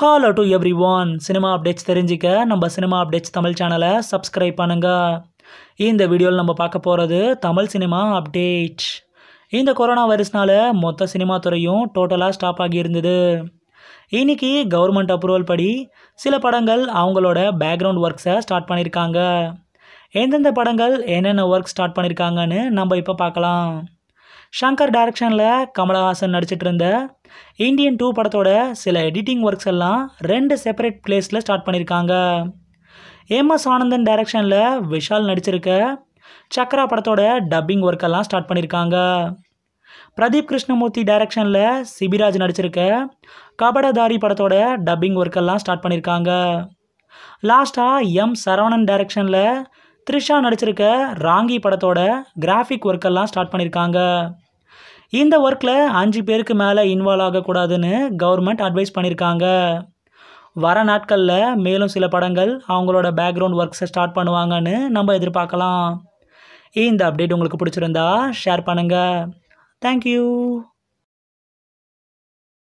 hollow to everyone cinema updates தெரிஞ்சிக்க நம்ம cinema updates Tamil சேனலை சப்ஸ்கிரைப் பண்ணுங்க இந்த வீடியோவில் நம்ம பார்க்க போகிறது தமிழ் சினிமா அப்டேட்ஸ் இந்த கொரோனா வைரஸ்னால் மொத்த சினிமா துறையும் டோட்டலாக ஸ்டாப் ஆகியிருந்தது இன்றைக்கி கவர்மெண்ட் அப்ரூவல் படி சில படங்கள் அவங்களோட பேக்ரவுண்ட் ஒர்க்ஸை ஸ்டார்ட் பண்ணியிருக்காங்க எந்தெந்த படங்கள் என்னென்ன ஒர்க் ஸ்டார்ட் பண்ணியிருக்காங்கன்னு நம்ம இப்போ பார்க்கலாம் ஷங்கர் டைரக்ஷனில் கமலஹாசன் நடிச்சிட்டு இருந்த இந்தியன் டூ படத்தோட சில எடிட்டிங் ஒர்க்ஸ் எல்லாம் ரெண்டு செப்பரேட் பிளேஸில் ஸ்டார்ட் பண்ணியிருக்காங்க எம் எஸ் ஆனந்தன் டைரக்ஷனில் விஷால் நடிச்சிருக்க சக்ரா படத்தோட டப்பிங் ஒர்க் எல்லாம் ஸ்டார்ட் பண்ணியிருக்காங்க பிரதீப் கிருஷ்ணமூர்த்தி டைரக்ஷனில் சிபிராஜ் நடிச்சிருக்க கபடதாரி படத்தோட டப்பிங் ஒர்க்கெல்லாம் ஸ்டார்ட் பண்ணியிருக்காங்க லாஸ்ட்டாக எம் சரவணன் டைரக்ஷனில் த்ரிஷா நடிச்சிருக்க ராங்கி படத்தோட கிராஃபிக் ஒர்க்கெல்லாம் ஸ்டார்ட் பண்ணியிருக்காங்க இந்த ஒர்க்கில் அஞ்சு பேருக்கு மேலே இன்வால்வ் ஆகக்கூடாதுன்னு கவர்மெண்ட் அட்வைஸ் பண்ணியிருக்காங்க வர நாட்களில் மேலும் சில படங்கள் அவங்களோட பேக்ரவுண்ட் ஒர்க்ஸை ஸ்டார்ட் பண்ணுவாங்கன்னு நம்ம எதிர்பார்க்கலாம் இந்த அப்டேட் உங்களுக்கு பிடிச்சிருந்தா ஷேர் பண்ணுங்கள் தேங்க்யூ